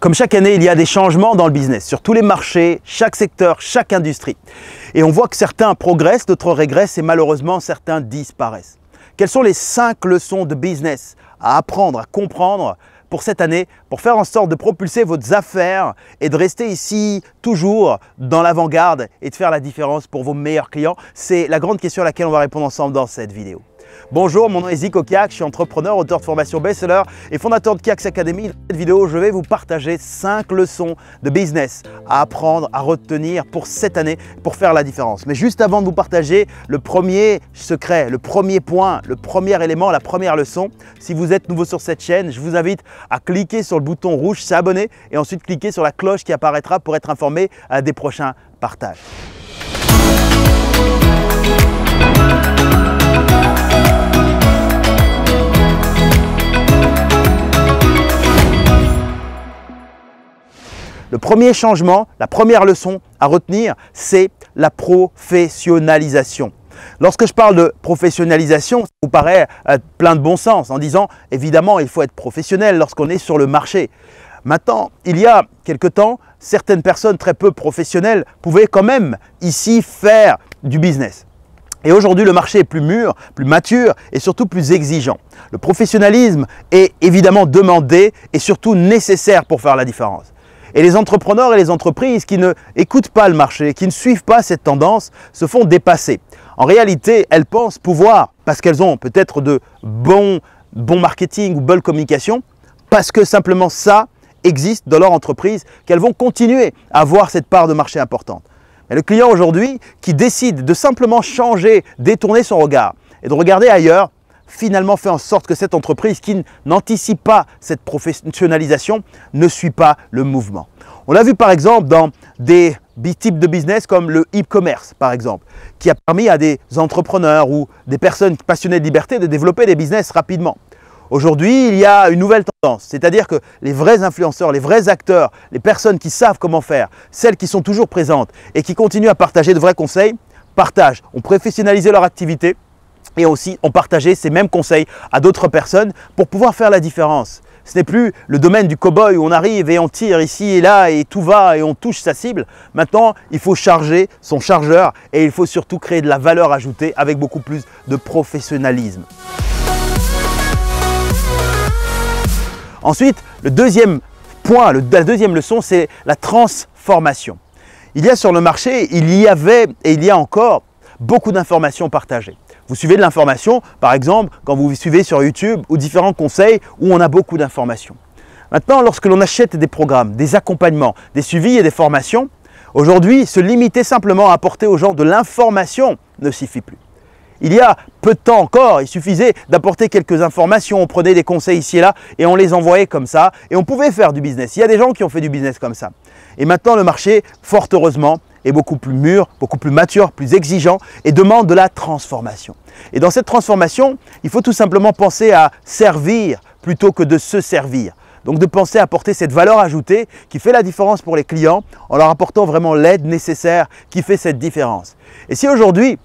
Comme chaque année, il y a des changements dans le business, sur tous les marchés, chaque secteur, chaque industrie. Et on voit que certains progressent, d'autres régressent et malheureusement certains disparaissent. Quelles sont les cinq leçons de business à apprendre, à comprendre pour cette année, pour faire en sorte de propulser vos affaires et de rester ici toujours dans l'avant-garde et de faire la différence pour vos meilleurs clients C'est la grande question à laquelle on va répondre ensemble dans cette vidéo. Bonjour, mon nom est Zico Kiak, je suis entrepreneur, auteur de formation best-seller et fondateur de Kiax Academy. Dans cette vidéo, je vais vous partager 5 leçons de business à apprendre, à retenir pour cette année pour faire la différence. Mais juste avant de vous partager le premier secret, le premier point, le premier élément, la première leçon, si vous êtes nouveau sur cette chaîne, je vous invite à cliquer sur le bouton rouge s'abonner et ensuite cliquer sur la cloche qui apparaîtra pour être informé euh, des prochains partages. Le premier changement, la première leçon à retenir, c'est la professionnalisation. Lorsque je parle de professionnalisation, ça vous paraît euh, plein de bon sens en disant évidemment il faut être professionnel lorsqu'on est sur le marché. Maintenant, il y a quelque temps, certaines personnes très peu professionnelles pouvaient quand même ici faire du business. Et aujourd'hui, le marché est plus mûr, plus mature et surtout plus exigeant. Le professionnalisme est évidemment demandé et surtout nécessaire pour faire la différence. Et les entrepreneurs et les entreprises qui ne écoutent pas le marché, qui ne suivent pas cette tendance, se font dépasser. En réalité, elles pensent pouvoir, parce qu'elles ont peut-être de bons bon marketing ou bonne communication, parce que simplement ça existe dans leur entreprise, qu'elles vont continuer à avoir cette part de marché importante. Mais le client aujourd'hui qui décide de simplement changer, détourner son regard et de regarder ailleurs, finalement fait en sorte que cette entreprise qui n'anticipe pas cette professionnalisation ne suit pas le mouvement. On l'a vu par exemple dans des types de business comme le e-commerce par exemple, qui a permis à des entrepreneurs ou des personnes passionnées de liberté de développer des business rapidement. Aujourd'hui, il y a une nouvelle tendance, c'est-à-dire que les vrais influenceurs, les vrais acteurs, les personnes qui savent comment faire, celles qui sont toujours présentes et qui continuent à partager de vrais conseils, partagent, ont professionnalisé leur activité et aussi ont partagé ces mêmes conseils à d'autres personnes pour pouvoir faire la différence. Ce n'est plus le domaine du cow-boy où on arrive et on tire ici et là et tout va et on touche sa cible. Maintenant, il faut charger son chargeur et il faut surtout créer de la valeur ajoutée avec beaucoup plus de professionnalisme. Ensuite, le deuxième point, la deuxième leçon, c'est la transformation. Il y a sur le marché, il y avait et il y a encore beaucoup d'informations partagées. Vous suivez de l'information, par exemple, quand vous suivez sur YouTube ou différents conseils où on a beaucoup d'informations. Maintenant, lorsque l'on achète des programmes, des accompagnements, des suivis et des formations, aujourd'hui, se limiter simplement à apporter aux gens de l'information ne suffit plus. Il y a peu de temps encore, il suffisait d'apporter quelques informations, on prenait des conseils ici et là et on les envoyait comme ça et on pouvait faire du business. Il y a des gens qui ont fait du business comme ça. Et maintenant, le marché, fort heureusement, est beaucoup plus mûr, beaucoup plus mature, plus exigeant et demande de la transformation. Et dans cette transformation, il faut tout simplement penser à servir plutôt que de se servir. Donc de penser à apporter cette valeur ajoutée qui fait la différence pour les clients en leur apportant vraiment l'aide nécessaire qui fait cette différence. Et si aujourd'hui,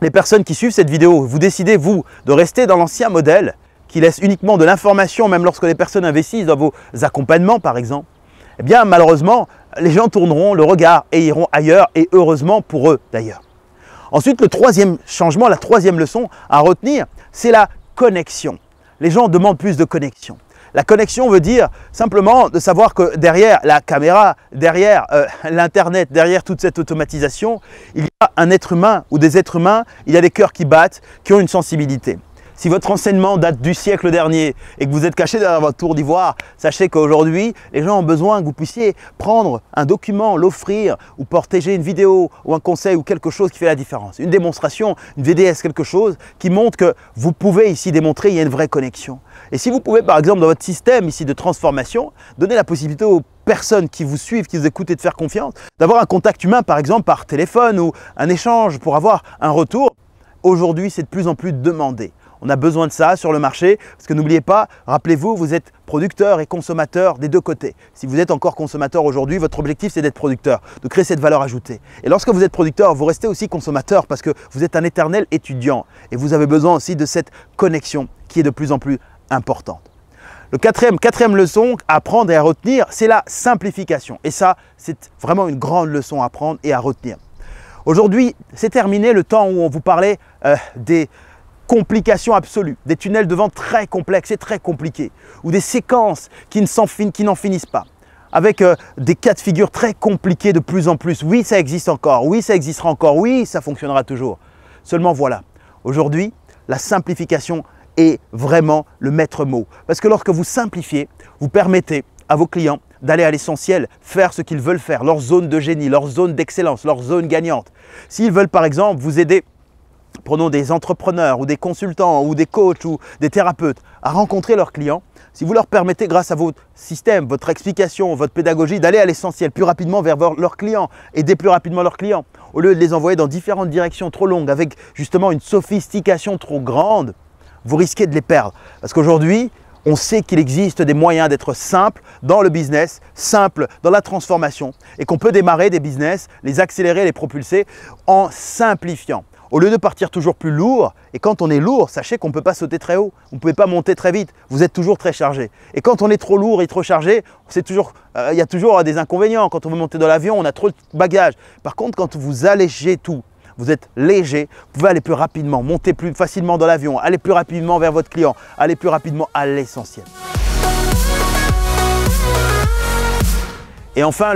les personnes qui suivent cette vidéo, vous décidez, vous, de rester dans l'ancien modèle, qui laisse uniquement de l'information, même lorsque les personnes investissent dans vos accompagnements, par exemple, eh bien, malheureusement, les gens tourneront le regard et iront ailleurs, et heureusement pour eux d'ailleurs. Ensuite, le troisième changement, la troisième leçon à retenir, c'est la connexion. Les gens demandent plus de connexion. La connexion veut dire simplement de savoir que derrière la caméra, derrière euh, l'Internet, derrière toute cette automatisation, il y a un être humain ou des êtres humains, il y a des cœurs qui battent, qui ont une sensibilité. Si votre enseignement date du siècle dernier et que vous êtes caché derrière votre tour d'ivoire, sachez qu'aujourd'hui, les gens ont besoin que vous puissiez prendre un document, l'offrir ou partager une vidéo ou un conseil ou quelque chose qui fait la différence. Une démonstration, une VDS, quelque chose qui montre que vous pouvez ici démontrer il y a une vraie connexion. Et si vous pouvez, par exemple, dans votre système ici de transformation, donner la possibilité aux personnes qui vous suivent, qui vous écoutent et de faire confiance, d'avoir un contact humain, par exemple, par téléphone ou un échange pour avoir un retour, aujourd'hui, c'est de plus en plus demandé. On a besoin de ça sur le marché parce que n'oubliez pas, rappelez-vous, vous êtes producteur et consommateur des deux côtés. Si vous êtes encore consommateur aujourd'hui, votre objectif c'est d'être producteur, de créer cette valeur ajoutée. Et lorsque vous êtes producteur, vous restez aussi consommateur parce que vous êtes un éternel étudiant et vous avez besoin aussi de cette connexion qui est de plus en plus importante. Le quatrième, quatrième leçon à apprendre et à retenir, c'est la simplification. Et ça, c'est vraiment une grande leçon à apprendre et à retenir. Aujourd'hui, c'est terminé le temps où on vous parlait euh, des, complications absolue, des tunnels de vente très complexes et très compliqués, ou des séquences qui n'en finissent pas, avec euh, des cas de figure très compliqués de plus en plus. Oui, ça existe encore, oui, ça existera encore, oui, ça fonctionnera toujours. Seulement voilà, aujourd'hui, la simplification est vraiment le maître mot. Parce que lorsque vous simplifiez, vous permettez à vos clients d'aller à l'essentiel, faire ce qu'ils veulent faire, leur zone de génie, leur zone d'excellence, leur zone gagnante. S'ils veulent par exemple vous aider prenons des entrepreneurs ou des consultants ou des coachs ou des thérapeutes à rencontrer leurs clients, si vous leur permettez grâce à votre système, votre explication, votre pédagogie d'aller à l'essentiel plus rapidement vers leurs clients, aider plus rapidement leurs clients, au lieu de les envoyer dans différentes directions trop longues avec justement une sophistication trop grande, vous risquez de les perdre. Parce qu'aujourd'hui, on sait qu'il existe des moyens d'être simple dans le business, simple dans la transformation et qu'on peut démarrer des business, les accélérer, les propulser en simplifiant. Au lieu de partir toujours plus lourd, et quand on est lourd, sachez qu'on ne peut pas sauter très haut, on ne pouvez pas monter très vite, vous êtes toujours très chargé. Et quand on est trop lourd et trop chargé, euh, il y a toujours euh, des inconvénients. Quand on veut monter dans l'avion, on a trop de bagages. Par contre, quand vous allégez tout, vous êtes léger, vous pouvez aller plus rapidement, monter plus facilement dans l'avion, aller plus rapidement vers votre client, aller plus rapidement à l'essentiel. Et enfin,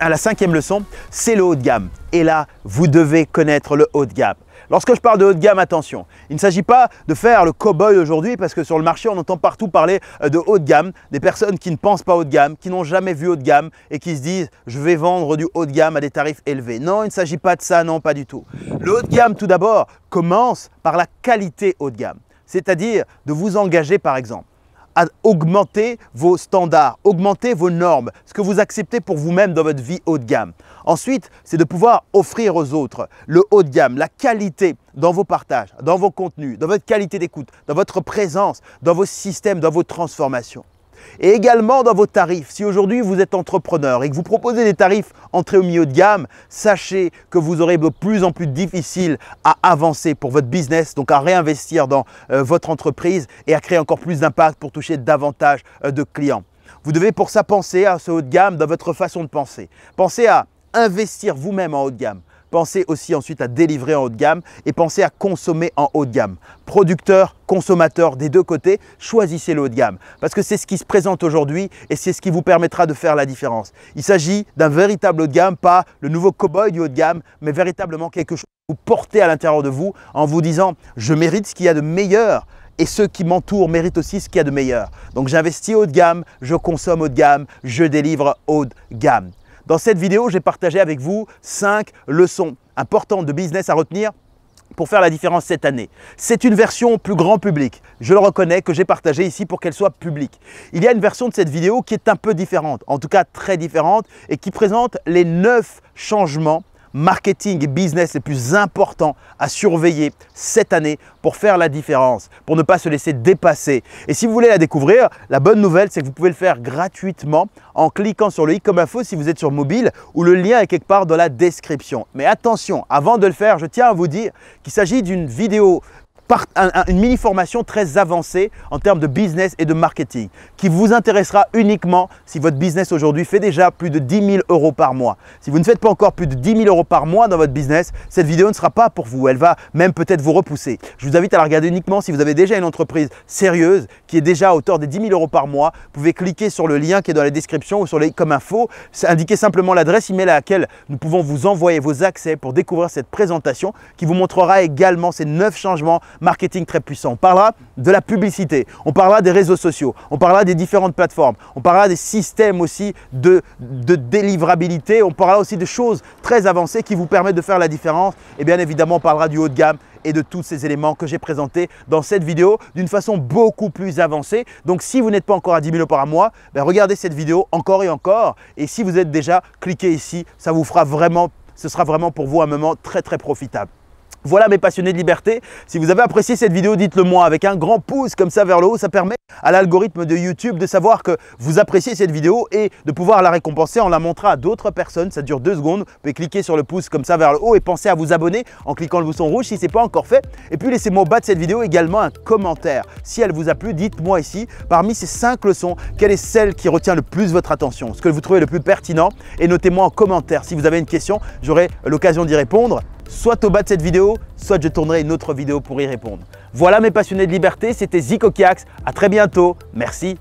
à la cinquième leçon, c'est le haut de gamme. Et là, vous devez connaître le haut de gamme. Lorsque je parle de haut de gamme, attention, il ne s'agit pas de faire le cow-boy aujourd'hui parce que sur le marché, on entend partout parler euh, de haut de gamme, des personnes qui ne pensent pas haut de gamme, qui n'ont jamais vu haut de gamme et qui se disent je vais vendre du haut de gamme à des tarifs élevés. Non, il ne s'agit pas de ça, non, pas du tout. Le haut de gamme, tout d'abord, commence par la qualité haut de gamme, c'est-à-dire de vous engager par exemple à augmenter vos standards, augmenter vos normes, ce que vous acceptez pour vous-même dans votre vie haut de gamme. Ensuite, c'est de pouvoir offrir aux autres le haut de gamme, la qualité dans vos partages, dans vos contenus, dans votre qualité d'écoute, dans votre présence, dans vos systèmes, dans vos transformations et également dans vos tarifs. Si aujourd'hui vous êtes entrepreneur et que vous proposez des tarifs entrés au milieu de gamme, sachez que vous aurez de plus en plus difficile à avancer pour votre business, donc à réinvestir dans euh, votre entreprise et à créer encore plus d'impact pour toucher davantage euh, de clients. Vous devez pour ça penser à ce haut de gamme dans votre façon de penser. Pensez à investir vous-même en haut de gamme. Pensez aussi ensuite à délivrer en haut de gamme et pensez à consommer en haut de gamme. Producteur, consommateur des deux côtés, choisissez le haut de gamme parce que c'est ce qui se présente aujourd'hui et c'est ce qui vous permettra de faire la différence. Il s'agit d'un véritable haut de gamme, pas le nouveau cow-boy du haut de gamme, mais véritablement quelque chose que vous portez à l'intérieur de vous en vous disant je mérite ce qu'il y a de meilleur et ceux qui m'entourent méritent aussi ce qu'il y a de meilleur. Donc j'investis haut de gamme, je consomme haut de gamme, je délivre haut de gamme. Dans cette vidéo, j'ai partagé avec vous 5 leçons importantes de business à retenir pour faire la différence cette année. C'est une version plus grand public, je le reconnais, que j'ai partagé ici pour qu'elle soit publique. Il y a une version de cette vidéo qui est un peu différente, en tout cas très différente, et qui présente les 9 changements marketing et business les plus importants à surveiller cette année pour faire la différence, pour ne pas se laisser dépasser. Et si vous voulez la découvrir, la bonne nouvelle, c'est que vous pouvez le faire gratuitement en cliquant sur le i comme info si vous êtes sur mobile ou le lien est quelque part dans la description. Mais attention, avant de le faire, je tiens à vous dire qu'il s'agit d'une vidéo une mini-formation très avancée en termes de business et de marketing qui vous intéressera uniquement si votre business aujourd'hui fait déjà plus de 10 000 euros par mois. Si vous ne faites pas encore plus de 10 000 euros par mois dans votre business, cette vidéo ne sera pas pour vous. Elle va même peut-être vous repousser. Je vous invite à la regarder uniquement si vous avez déjà une entreprise sérieuse qui est déjà à hauteur des 10 000 euros par mois. Vous pouvez cliquer sur le lien qui est dans la description ou sur les comme info. Indiquez simplement l'adresse email à laquelle nous pouvons vous envoyer vos accès pour découvrir cette présentation qui vous montrera également ces 9 changements marketing très puissant. On parlera de la publicité, on parlera des réseaux sociaux, on parlera des différentes plateformes, on parlera des systèmes aussi de, délivrabilité, on parlera aussi de choses très avancées qui vous permettent de faire la différence. Et bien évidemment, on parlera du haut de gamme et de tous ces éléments que j'ai présentés dans cette vidéo d'une façon beaucoup plus avancée. Donc si vous n'êtes pas encore à 10 000 euros par mois, ben, regardez cette vidéo encore et encore. Et si vous êtes déjà, cliquez ici, ça vous fera vraiment, ce sera vraiment pour vous un moment très très profitable. Voilà mes passionnés de liberté. Si vous avez apprécié cette vidéo, dites-le moi avec un grand pouce comme ça vers le haut. Ça permet à l'algorithme de YouTube de savoir que vous appréciez cette vidéo et de pouvoir la récompenser en la montrant à d'autres personnes. Ça dure deux secondes. Vous pouvez cliquer sur le pouce comme ça vers le haut et pensez à vous abonner en cliquant le bouton rouge si ce n'est pas encore fait. Et puis laissez-moi au bas de cette vidéo également un commentaire. Si elle vous a plu, dites-moi ici, parmi ces cinq leçons, quelle est celle qui retient le plus votre attention, ce que vous trouvez le plus pertinent et notez-moi en commentaire si vous avez une question, j'aurai l'occasion d'y répondre soit au bas de cette vidéo, soit je tournerai une autre vidéo pour y répondre. Voilà mes passionnés de liberté, c'était Zico Kiax. À très bientôt. Merci.